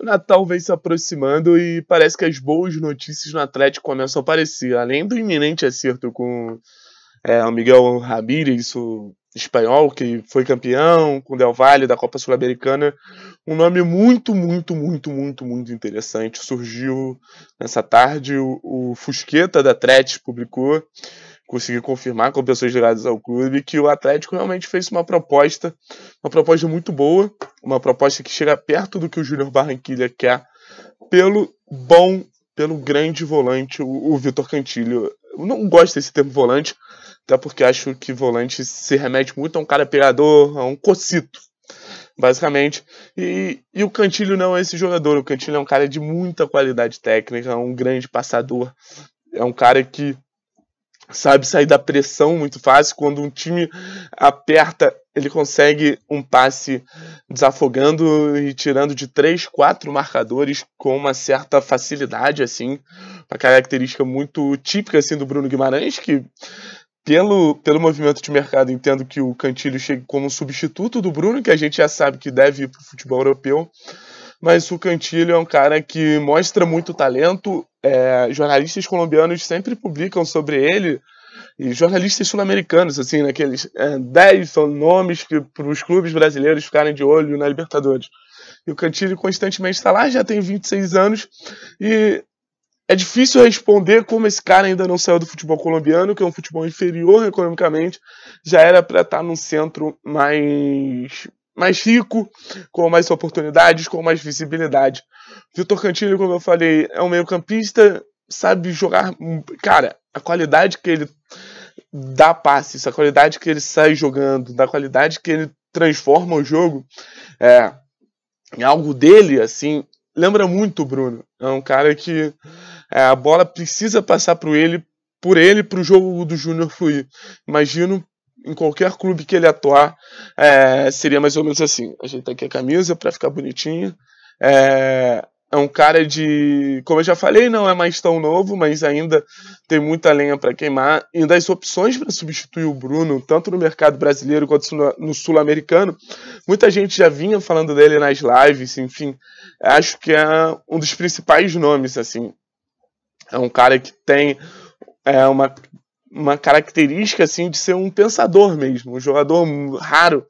O Natal vem se aproximando e parece que as boas notícias no Atlético começam a aparecer. Além do iminente acerto com é, o Miguel Ramírez, o espanhol, que foi campeão, com o Del Valle da Copa Sul-Americana, um nome muito, muito, muito, muito, muito interessante. Surgiu nessa tarde, o, o Fusqueta da Atlético publicou consegui confirmar com pessoas ligadas ao clube que o Atlético realmente fez uma proposta, uma proposta muito boa, uma proposta que chega perto do que o Júnior Barranquilla quer, pelo bom, pelo grande volante, o, o Vitor Cantilho. Eu não gosto desse termo volante, até porque acho que volante se remete muito a um cara pegador, a um cocito, basicamente. E, e, o Cantilho não é esse jogador, o Cantilho é um cara de muita qualidade técnica, é um grande passador, é um cara que sabe sair da pressão muito fácil. Quando um time aperta, ele consegue um passe desafogando e tirando de três, quatro marcadores com uma certa facilidade, assim, uma característica muito típica assim do Bruno Guimarães que pelo, pelo movimento de mercado, entendo que o Cantilho chegue como substituto do Bruno, que a gente já sabe que deve ir para o futebol europeu mas o Cantilho é um cara que mostra muito talento. É, jornalistas colombianos sempre publicam sobre ele, e jornalistas sul-americanos, assim, naqueles né, é, 10 são nomes que para os clubes brasileiros ficarem de olho na Libertadores. E o Cantilho constantemente está lá, já tem 26 anos, e é difícil responder como esse cara ainda não saiu do futebol colombiano, que é um futebol inferior economicamente, já era para estar tá num centro mais mais rico, com mais oportunidades, com mais visibilidade. Vitor Cantilho, como eu falei, é um meio-campista, sabe jogar. Cara, a qualidade que ele dá passes, a qualidade que ele sai jogando, da qualidade que ele transforma o jogo, é algo dele, assim, lembra muito o Bruno. É um cara que é, a bola precisa passar por ele, por ele, para o jogo do Júnior fluir. Imagino em qualquer clube que ele atuar, é, seria mais ou menos assim. A gente tá aqui a camisa para ficar bonitinho. É, é, um cara de, como eu já falei, não é mais tão novo, mas ainda tem muita lenha para queimar. E das opções para substituir o Bruno, tanto no mercado brasileiro quanto no sul-americano, muita gente já vinha falando dele nas lives, enfim. Acho que é um dos principais nomes, assim. É um cara que tem é uma uma característica assim de ser um pensador mesmo, um jogador raro.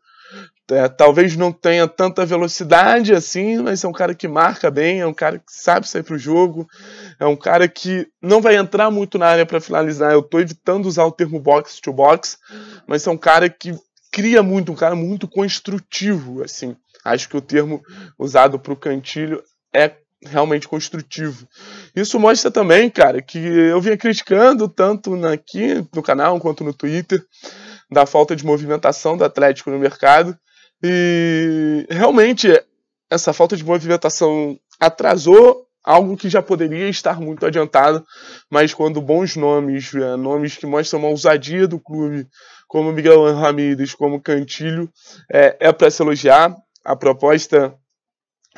É, talvez não tenha tanta velocidade assim, mas é um cara que marca bem, é um cara que sabe sair para o jogo, é um cara que não vai entrar muito na área para finalizar. Eu estou evitando usar o termo box to box, mas é um cara que cria muito, um cara muito construtivo assim. Acho que o termo usado para o Cantilho é realmente construtivo. Isso mostra também, cara, que eu vinha criticando tanto aqui no canal quanto no Twitter da falta de movimentação do Atlético no mercado. E realmente essa falta de movimentação atrasou algo que já poderia estar muito adiantado, mas quando bons nomes, eh, nomes que mostram uma ousadia do clube, como Miguel Ramírez, como Cantilho, eh, é, é para se elogiar. A proposta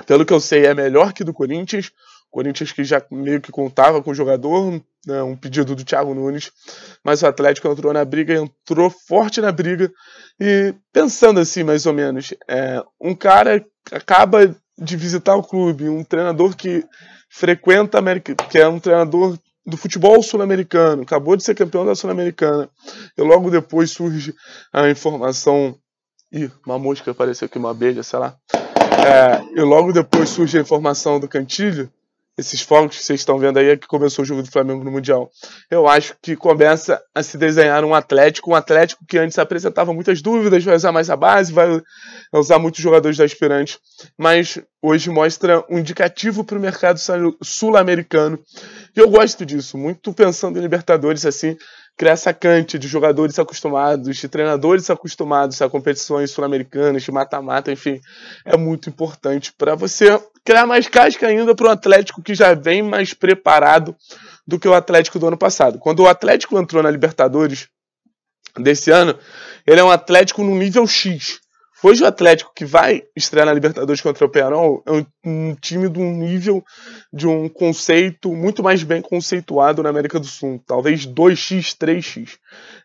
pelo que eu sei, é melhor que do Corinthians. O Corinthians que já meio que contava com o jogador, né, um pedido do Thiago Nunes, mas o Atlético entrou na briga, entrou forte na briga. E pensando assim, mais ou menos, é, um cara acaba de visitar o clube, um treinador que frequenta a América, que é um treinador do futebol sul-americano, acabou de ser campeão da Sul-Americana, e logo depois surge a informação. Ih, uma mosca apareceu aqui, uma abelha, sei lá. É, e logo depois surge a informação do Cantilho esses fogos que vocês estão vendo aí é que começou o jogo do Flamengo no Mundial. Eu acho que começa a se desenhar um Atlético, um Atlético que antes apresentava muitas dúvidas, vai usar mais a base, vai usar muitos jogadores da Esperante, mas hoje mostra um indicativo para o mercado sul-americano. E eu gosto disso, muito pensando em Libertadores assim, criar essa cante de jogadores acostumados, de treinadores acostumados a competições sul-americanas, de mata-mata, enfim, é muito importante para você criar é mais casca ainda para o Atlético que já vem mais preparado do que o Atlético do ano passado. Quando o Atlético entrou na Libertadores desse ano, ele é um Atlético no nível X. Hoje o Atlético, que vai estrear na Libertadores contra o Peñarol é um, um, time de um nível, de um conceito muito mais bem conceituado na América do Sul. Talvez 2x, 3x.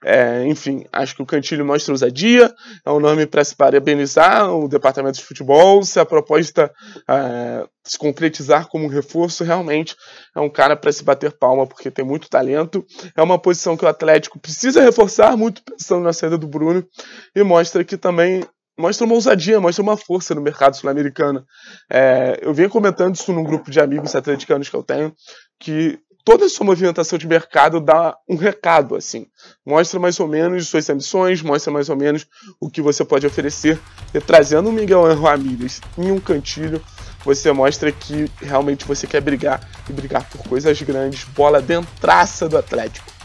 É, enfim, acho que o Cantilho mostra ousadia, é um nome para se parabenizar, o departamento de futebol, se a proposta é, se concretizar como um reforço, realmente é um cara para se bater palma, porque tem muito talento. É uma posição que o Atlético precisa reforçar, muito pensando na saída do Bruno, e mostra que também mostra uma ousadia, mostra uma força no mercado sul-americano. É, eu venho comentando isso num grupo de amigos atleticanos que eu tenho, que toda a sua movimentação de mercado dá um recado, assim. Mostra mais ou menos suas ambições, mostra mais ou menos o que você pode oferecer. E trazendo o Miguel Ramírez em um cantilho, você mostra que realmente você quer brigar e brigar por coisas grandes, bola dentro do Atlético.